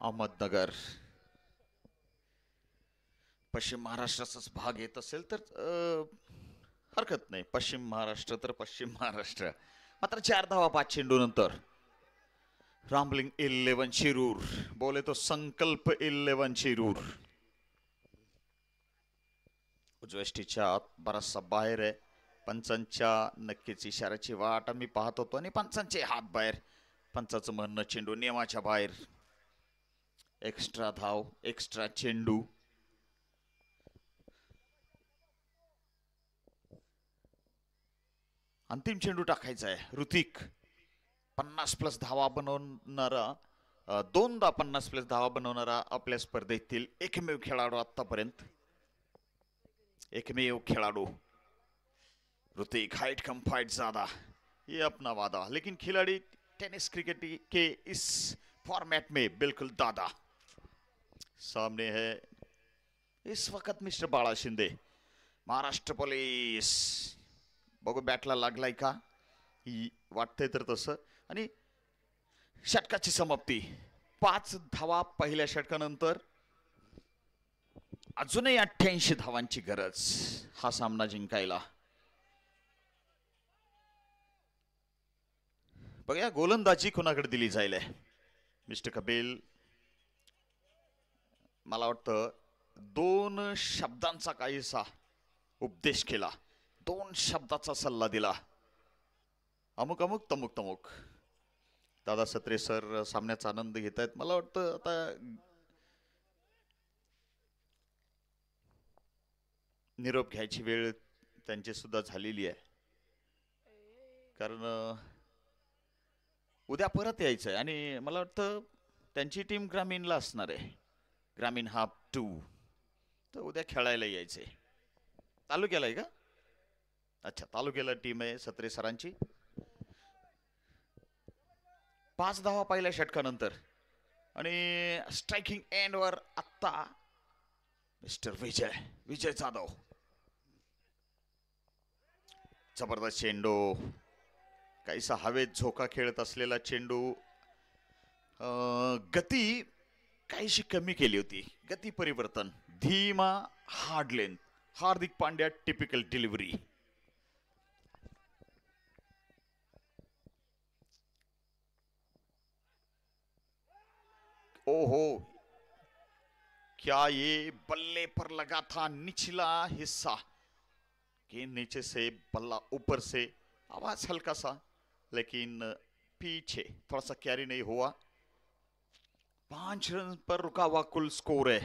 अहमदनगर पश्चिम महाराष्ट्राचाच भाग येत असेल तर हरकत नाही पश्चिम महाराष्ट्र तर पश्चिम महाराष्ट्र मात्र चार धावा पाच चेंडू नंतर रामलिंग इलेवन शिरूर बोले तो संकल्प इलेवन शिरूर उजव्या बराचसा बाहेर आहे पंचांच्या नक्कीच इशाऱ्याची वाट मी पाहत होतो आणि पंचांचे हात बाहेर पंचाचं म्हणणं चेंडू नियमाच्या बाहेर एक्स्ट्रा धाव एक्स्ट्रा चेंडू अंतिम चेंडू टाकायचा आहे ऋतिक पन्ना प्लस धावा बनवणारा दोनदा पन्ना प्लस धावा बनवणारा अपने स्पर्धेतील एकमेव खेळाडू आतापर्यंत एकमेव खेलाड़ू ऋतिक हाइट कम फाइट ज्यादा ये अपना वादा लेकिन खिलाड़ी टेनिस क्रिकेट के इस फॉर्मेट में बिल्कुल दादा सामने है इस वक्त मिस्टर बाला शिंदे महाराष्ट्र पोलीस बघू बॅटला लागलाय का वाटतंय तर तसं आणि षटकाची समाप्ती पाच धावा पहिल्या षटकानंतर अजूनही अठ्ठ्याऐंशी धावांची गरज हा सामना जिंकायला बघा गोलंदाजी कोणाकडे दिली जाईल मिस्टर कपिल मला वाटतं दोन शब्दांचा काहीसा उपदेश केला दोन शब्दाचा सल्ला दिला अमुक अमुक तमुक तमुक दादा सत्रे सर सामन्याचा आनंद घेत आहेत मला वाटतं आता निरोप घ्यायची वेळ त्यांची सुद्धा झालेली आहे कारण उद्या परत यायचं आहे आणि मला वाटतं त्यांची टीम ग्रामीणला असणार आहे ग्रामीण हाफ टू तर उद्या खेळायला यायचं आहे तालुक्याला आहे का अच्छा तालुक्याला टीम आहे सत्रे सरांची पाच धावा पहिल्या षटकानंतर आणि स्ट्रायकिंग वर आत्ता मिस्टर विजय विजय जाधव जबरदस्त चेंडू काहीसा हवेत झोका खेळत असलेला चेंडू गती काहीशी कमी केली होती गती परिवर्तन धीमा hard length Hardik Pandya typical delivery ओहो क्या ये बल्ले पर लगा था निचला हिस्सा कि नीचे से बल्ला ऊपर से आवाज हल्का सा लेकिन पीछे थोड़ा सा कैरी नहीं हुआ पांच रन पर रुका हुआ कुल स्कोर है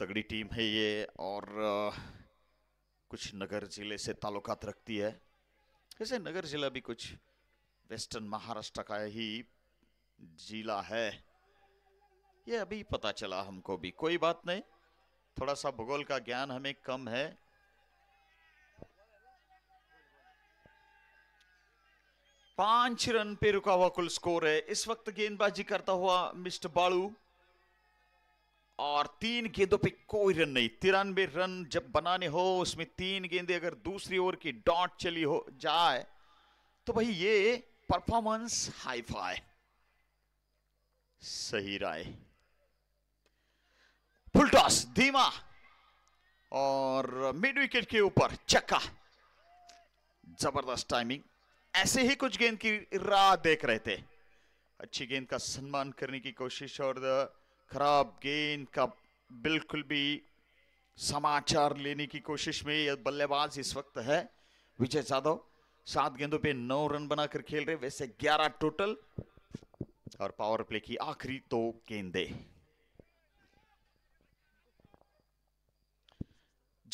तगड़ी टीम है ये और कुछ नगर जिले से ताल्लुकात रखती है जैसे नगर जिला भी कुछ वेस्टर्न महाराष्ट्र का ही जिला है ये अभी पता चला हमको भी कोई बात नहीं थोड़ा सा भूगोल का ज्ञान हमें कम है पांच रन पे रुका हुआ कुल स्कोर है इस वक्त गेंदबाजी करता हुआ मिस्टर बाड़ू और तीन गेंदों पे कोई रन नहीं तिरानवे रन जब बनाने हो उसमें तीन गेंदे अगर दूसरी ओर की डॉट चली हो जाए तो भाई ये परफॉर्मेंस हाई फाई सही राय फुल टॉस धीमा और मिड विकेट के ऊपर चक्का जबरदस्त टाइमिंग ऐसे ही कुछ गेंद की राह देख रहे थे अच्छी गेंद का सम्मान करने की कोशिश और खराब गेंद का बिल्कुल भी समाचार लेने की कोशिश में यह बल्लेबाज इस वक्त है विजय जाधव सात गेंदों पे नौ रन बनाकर खेल रहे वैसे ग्यारह टोटल और पावर प्ले की आखिरी दो तो गेंदे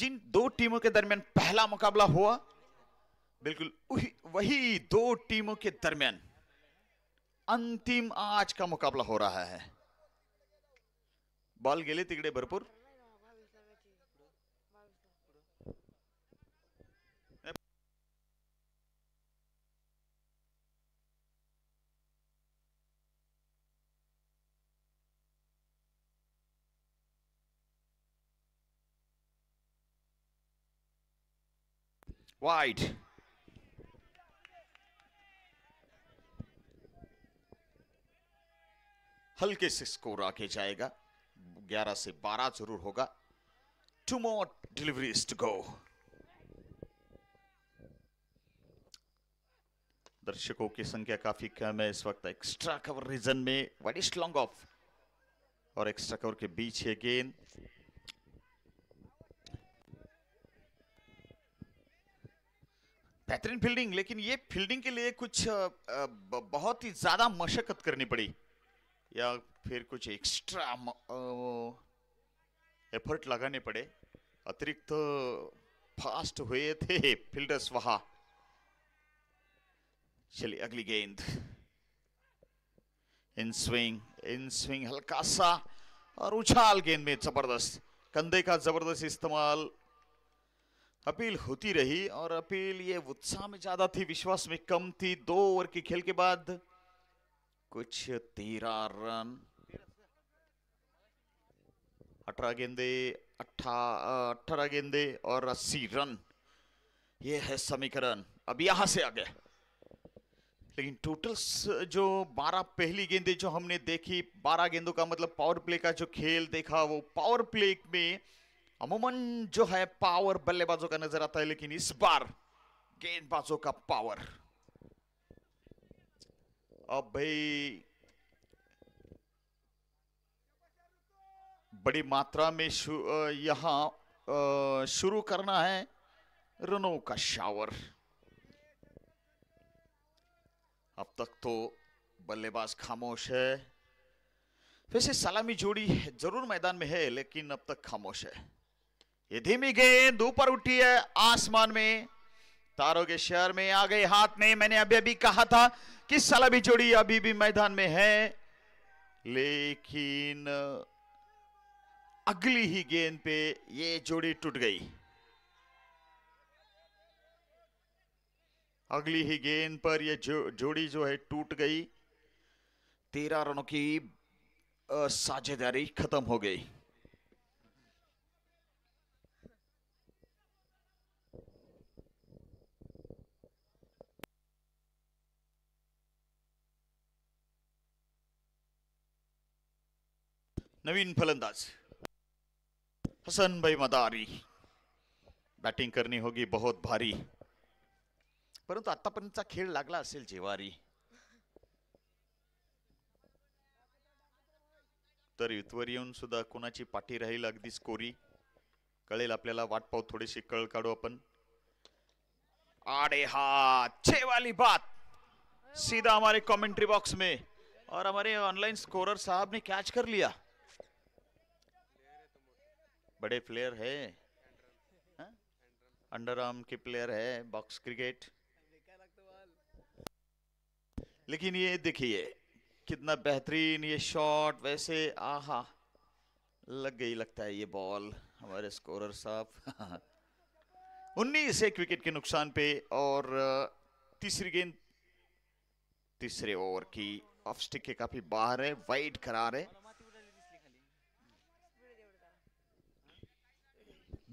जिन दो टीमों के दरमियान पहला मुकाबला हुआ बिल्कुल वही दो टीमों के दरमियान अंतिम आज का मुकाबला हो रहा है बॉल गेले तिकडे भरपूर Wide. हल्के से स्कोर आके जाएगा 11 से 12 जरूर होगा two more delivery to go दर्शकों की संख्या काफी कम है इस वक्त एक्स्ट्रा कवर रीजन में वट इज लॉन्ग ऑफ और एक्स्ट्रा कवर के बीच है गेंद बेहतरीन फील्डिंग लेकिन ये फील्डिंग के लिए कुछ बहुत ही ज्यादा मशक्कत करनी पड़ी या फिर कुछ एक्स्ट्रा एफर्ट लगाने पड़े अतिरिक्त फास्ट हुए थे फील्डर्स वहां चलिए अगली गेंद इन स्विंग इन स्विंग हल्का सा और उछाल गेंद में जबरदस्त कंधे का जबरदस्त इस्तेमाल अपील होती रही और अपील ये उत्साह में ज्यादा थी विश्वास में कम थी दो ओवर के खेल के बाद कुछ तेरह रन अठारह गेंदे अट्ठा अठारह गेंदे और अस्सी रन ये है समीकरण अब यहां से आगे लेकिन टोटल जो 12 पहली गेंदे जो हमने देखी 12 गेंदों का मतलब पावर प्ले का जो खेल देखा वो पावर प्ले में अमूमन जो है पावर बल्लेबाजों का नजर आता है लेकिन इस बार गेंदबाजों का पावर अब भाई बड़ी मात्रा में शु, यहां शुरू करना है रनों का शावर अब तक तो बल्लेबाज खामोश है वैसे सलामी जोड़ी जरूर मैदान में है लेकिन अब तक खामोश है ये धीमी गेंद ऊपर उठी है आसमान में तारों के शहर में आ गए हाथ में मैंने अभी अभी कहा था कि भी जोड़ी अभी भी मैदान में है लेकिन अगली ही गेंद पे ये जोड़ी टूट गई अगली ही गेंद पर यह जो, जोड़ी जो है टूट गई तेरह रनों की साझेदारी खत्म हो गई नवीन फलंदाज हसन भाई मदारी बॅटिंग करणी होगी बहुत भारी परंतु आतापर्यंतचा खेळ लागला असेल जेवारी तर युथवर येऊन सुद्धा कोणाची पाठी राहील अगदी स्कोरी कळेल आपल्याला वाट पाहू थोडीशी कळ काढू आपण आड़े हा छे वाली बात सीधा हमारे कमेंट्री बॉक्स में और हमारे ऑनलाइन स्कोरर साहब ने कॅच कर लिया बड़े प्लेयर है अंडर आर्म के प्लेयर है बॉक्स क्रिकेट लेकिन ये देखिए कितना बेहतरीन ये शॉट वैसे आहा लग गई लगता है ये बॉल हमारे स्कोरर साहब (laughs) उन्नीस एक विकेट के नुकसान पे और तीसरी गेंद तीसरे ओवर की ऑफ स्टिक के काफी बाहर है वाइड करार है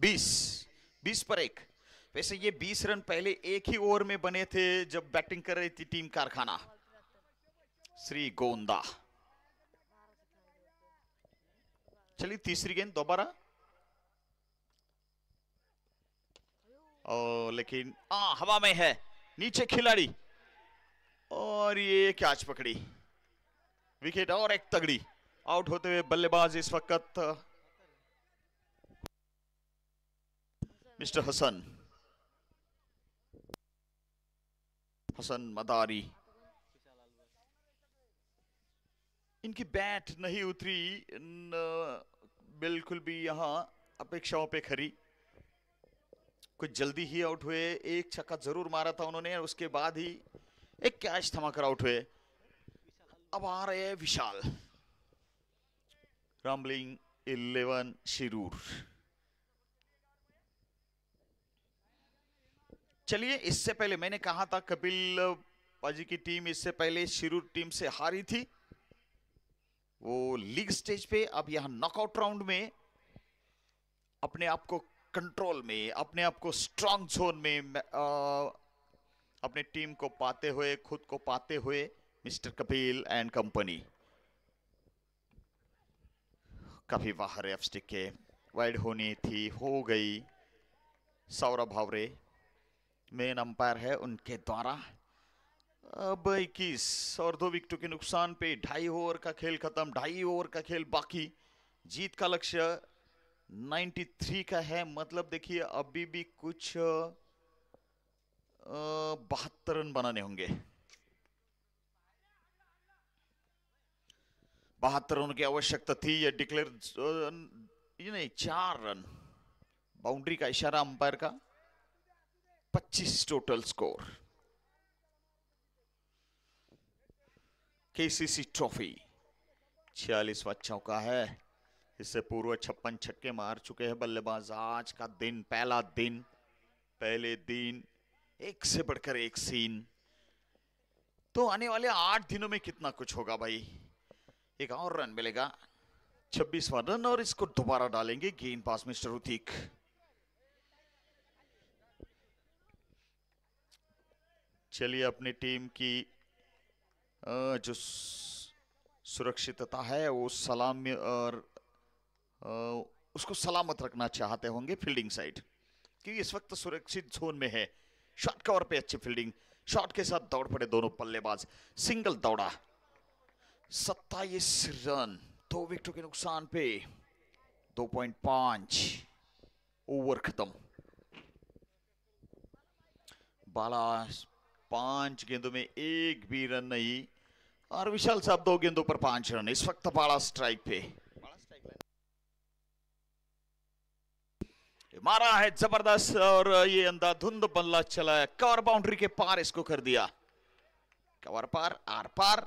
बीस बीस पर एक वैसे ये बीस रन पहले एक ही ओवर में बने थे जब बैटिंग कर रही थी टीम कारखाना श्री गोंदा चलिए तीसरी गेंद दोबारा और लेकिन आ, हाँ, हवा में है नीचे खिलाड़ी और ये कैच पकड़ी विकेट और एक तगड़ी आउट होते हुए बल्लेबाज इस वक्त मिस्टर हसन हसन मदारी इनकी बैट नहीं उतरी न, बिल्कुल भी यहां अपेक्षाओं पे खरी कुछ जल्दी ही आउट हुए एक छक्का जरूर मारा था उन्होंने उसके बाद ही एक कैच थमाकर आउट हुए अब आ रहे हैं विशाल रामलिंग इलेवन शिरूर चलिए इससे पहले मैंने कहा था कपिल पाजी की टीम इससे पहले शिरूर टीम से हारी थी वो लीग स्टेज पे अब यहां नॉकआउट राउंड में अपने आप को कंट्रोल में अपने आप को स्ट्रांग जोन में आ, अपने टीम को पाते हुए खुद को पाते हुए मिस्टर कपिल एंड कंपनी काफी बाहर अब स्टिक के वाइड होनी थी हो गई सौरभ भावरे मेन अंपायर है उनके द्वारा अब इक्कीस और दो विकेटों के नुकसान पे ढाई ओवर का खेल खत्म ढाई ओवर का खेल बाकी जीत का लक्ष्य 93 का है मतलब देखिए अभी भी कुछ बहत्तर रन बनाने होंगे बहत्तर रन की आवश्यकता थी या डिक्लेयर ये नहीं चार रन बाउंड्री का इशारा अंपायर का 25 टोटल स्कोर केसीसी ट्रॉफी छियालीसवा चौका है इससे पूर्व छप्पन छक्के मार चुके हैं बल्लेबाज आज का दिन पहला दिन पहले दिन एक से बढ़कर एक सीन तो आने वाले आठ दिनों में कितना कुछ होगा भाई एक और रन मिलेगा छब्बीसवा रन और इसको दोबारा डालेंगे गेंद पास मिस्टर उतिक चलिए अपनी टीम की जो सुरक्षितता है वो सलाम और उसको सलामत रखना चाहते होंगे फील्डिंग साइड क्योंकि इस वक्त सुरक्षित जोन में है शॉट कवर पे अच्छी फील्डिंग शॉट के साथ दौड़ पड़े दोनों पल्लेबाज सिंगल दौड़ा सत्ताईस रन दो विकेटों के नुकसान पे 2.5 ओवर खत्म बाला पांच गेंदों में एक भी रन नहीं और विशाल साहब दो गेंदों पर पांच रन इस वक्त बड़ा स्ट्राइक पे मारा है जबरदस्त और ये अंधाधुंध बल्ला चला है कवर बाउंड्री के पार इसको कर दिया कवर पार आर पार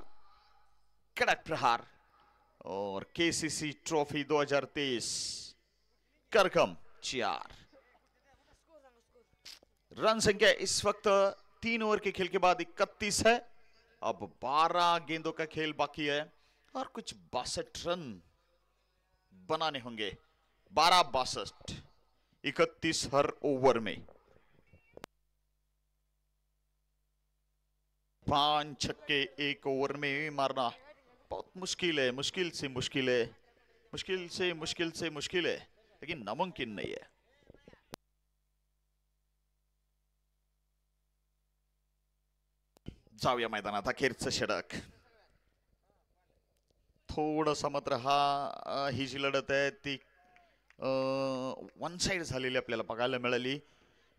कड़क प्रहार और केसीसी ट्रॉफी 2023 करकम चार रन संख्या इस वक्त तीन ओवर के खेल के बाद इकतीस है अब बारह गेंदों का खेल बाकी है और कुछ बासठ रन बनाने होंगे बारह बासठ इकतीस हर ओवर में पांच छक्के एक ओवर में मारना बहुत मुश्किल है मुश्किल से मुश्किल है मुश्किल से मुश्किल से मुश्किल है लेकिन नामुमकिन नहीं है या मैदानात अखेरचं षडक थोडस मात्र हा ही जी लढत आहे ती वन साईड झालेली आपल्याला बघायला मिळाली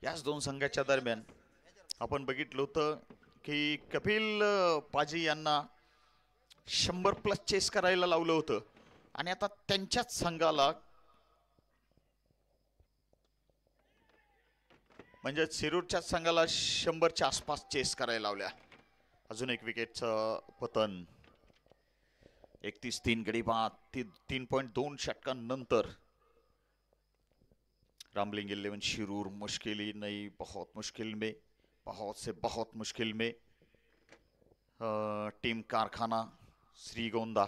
याच दोन संघाच्या दरम्यान आपण बघितलं होतं की कपिल पाजी यांना शंभर प्लस चेस करायला लावलं होतं आणि आता त्यांच्याच संघाला म्हणजे शिरूरच्याच संघाला शंभरच्या आसपास चेस करायला लावल्या अजून एक विकेटचं पतन एकतीस तीन गडी बाद ती, तीन पॉईंट दोन षटकांनंतर रामलिंग इलेवन शिरूर मुश्किली नाही बहुत मुश्किल मे बहुत से बहुत मुश्किल मे टीम कारखाना Shrigonda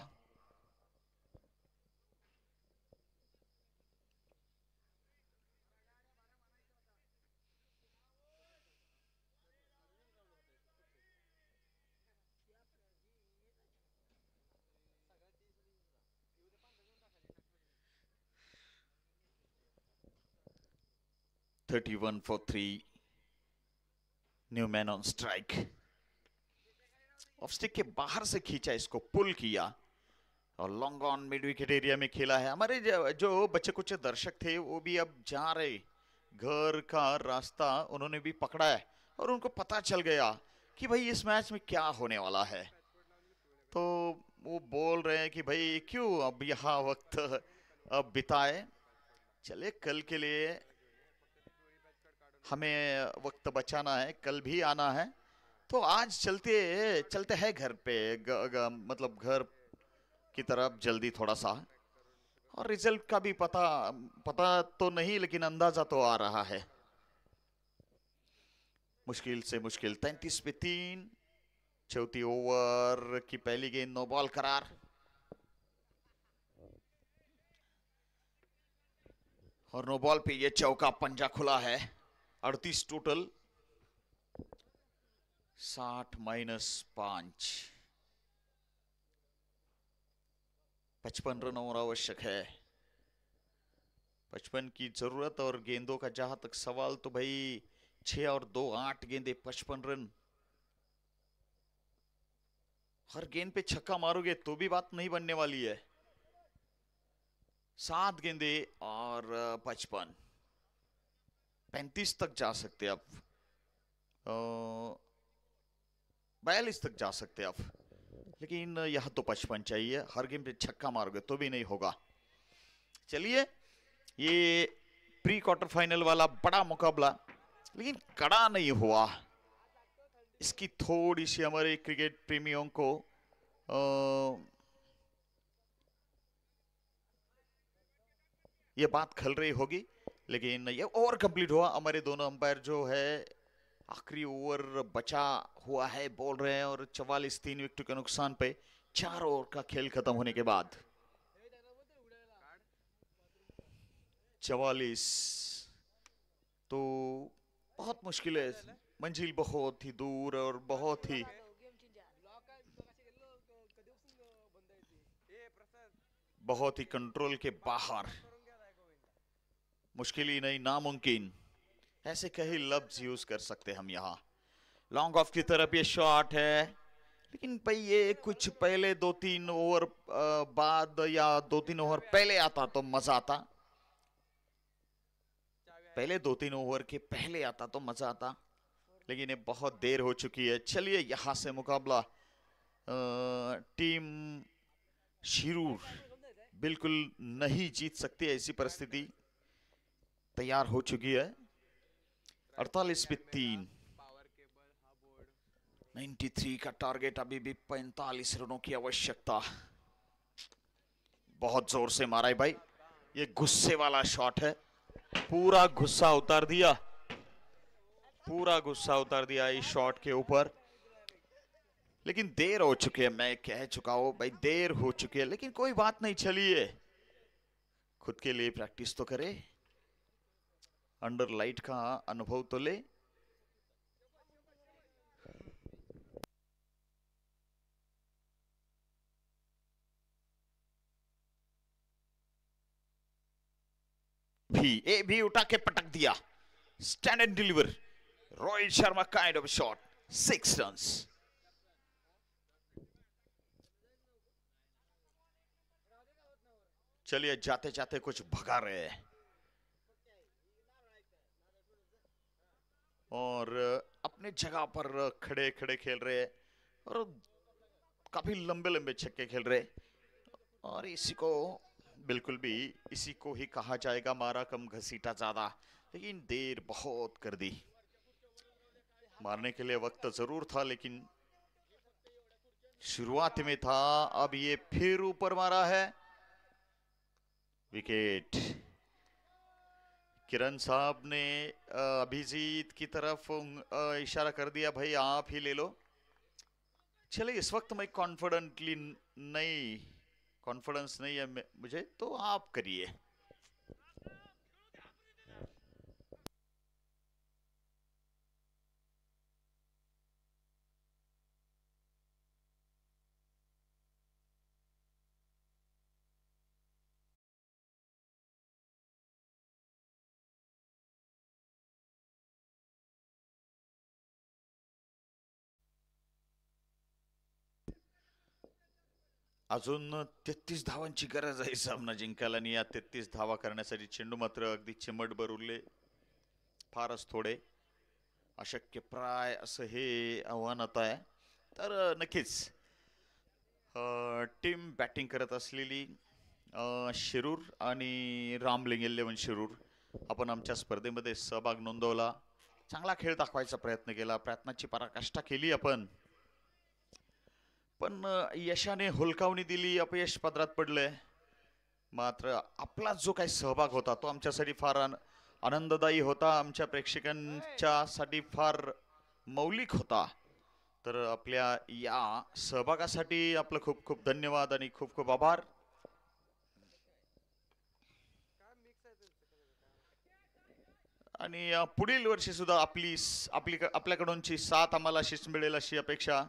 31 for 3 New man on strike. Off stick के बाहर से खींचा इसको पुल किया और long on mid wicket area में खेला है हमारे जो बच्चे कुछ दर्शक थे वो भी अब जा रहे घर का रास्ता उन्होंने भी पकड़ा है और उनको पता चल गया कि भाई इस मैच में क्या होने वाला है तो वो बोल रहे हैं कि भाई क्यों अब यहाँ वक्त अब बिताए चले कल के लिए हमें वक्त बचाना है कल भी आना है तो आज चलते चलते हैं घर पे ग, ग, मतलब घर की तरफ जल्दी थोड़ा सा और रिजल्ट का भी पता पता तो नहीं लेकिन अंदाजा तो आ रहा है मुश्किल से मुश्किल तैतीस पे तीन चौथी ओवर की पहली गेंद नो बॉल करार और नो बॉल पे ये चौका पंजा खुला है अड़तीस टोटल साठ माइनस पांच पचपन रन और आवश्यक है पचपन की जरूरत और गेंदों का जहां तक सवाल तो भाई छह और दो आठ गेंदे पचपन रन हर गेंद पे छक्का मारोगे तो भी बात नहीं बनने वाली है सात गेंदे और पचपन पैंतीस तक जा सकते आप बयालीस तक जा सकते आप लेकिन यह तो पचपन चाहिए हर गेम पे छक्का मारोगे तो भी नहीं होगा चलिए ये प्री क्वार्टर फाइनल वाला बड़ा मुकाबला लेकिन कड़ा नहीं हुआ इसकी थोड़ी सी हमारे क्रिकेट प्रेमियों को आ, ये बात खल रही होगी लेकिन ये ओवर कंप्लीट हुआ हमारे दोनों अंपायर जो है आखिरी ओवर बचा हुआ है बोल रहे हैं और चवालीस तीन विकेट के नुकसान पे चार ओवर का खेल खत्म होने के बाद चवालीस तो बहुत मुश्किल है मंजिल बहुत ही दूर और बहुत ही बहुत ही कंट्रोल के बाहर मुश्किल ही नहीं नामुमकिन ऐसे कई लफ्ज यूज कर सकते हम यहाँ लॉन्ग ऑफ की तरफ ये शॉट है लेकिन भाई ये कुछ पहले दो तीन ओवर बाद या दो तीन ओवर पहले आता तो मजा आता पहले दो तीन ओवर के पहले आता तो मजा आता लेकिन ये बहुत देर हो चुकी है चलिए यहां से मुकाबला टीम शिरूर बिल्कुल नहीं जीत सकती ऐसी परिस्थिति तैयार हो चुकी है अड़तालीस पे तीन थ्री का टारगेट अभी भी पैंतालीस रनों की आवश्यकता बहुत जोर से मारा है भाई ये गुस्से वाला शॉट है पूरा गुस्सा उतार दिया पूरा गुस्सा उतार दिया इस शॉट के ऊपर लेकिन देर हो चुकी है मैं कह चुका हूं भाई देर हो चुकी है लेकिन कोई बात नहीं चलिए खुद के लिए प्रैक्टिस तो करे अंडर लाइट का अनुभव तो ले भी ए भी उठा के पटक दिया stand and deliver Rohit Sharma kind of shot six run चलिए जाते जाते कुछ भगा रहे हैं और अपने जगह पर खड़े खड़े खेल रहे और काफ़ी लंबे लंबे छक्के खेल रहे और इसी को बिल्कुल भी इसी को ही कहा जाएगा मारा कम घसीटा ज़्यादा लेकिन देर बहुत कर दी मारने के लिए वक्त ज़रूर था लेकिन शुरुआत में था अब ये फिर ऊपर मारा है विकेट किरण साहब ने अभिजीत की तरफ इशारा कर दिया भाई आप ही ले लो चले इस वक्त मैं कॉन्फिडेंटली नहीं कॉन्फिडेंस नहीं है मुझे तो आप करिए अजून तेहतीस धावांची गरज आहे सामना जिंकायला आणि या तेहतीस धावा करण्यासाठी चेंडू मात्र अगदी बर उरले फारच थोडे अशक्य प्राय असं हे आव्हान आता आहे तर नक्कीच टीम बॅटिंग करत असलेली शिरूर आणि रामलिंग इलेवन शिरूर आपण आमच्या स्पर्धेमध्ये सहभाग नोंदवला चांगला खेळ दाखवायचा प्रयत्न केला प्रयत्नाची पराकाष्ठा केली आपण पण यशाने हुलकावणी दिली अपयश पदरात पडलंय मात्र आपला जो काही सहभाग होता तो आमच्यासाठी फार आनंददायी होता आमच्या प्रेक्षकांच्या साठी फार मौलिक होता तर आपल्या या सहभागासाठी आपलं खूप खूप धन्यवाद आणि खूप खूप आभार आणि पुढील वर्षी सुद्धा आपली आपली आपल्याकडूनची साथ आम्हाला शिस्त मिळेल अशी अपेक्षा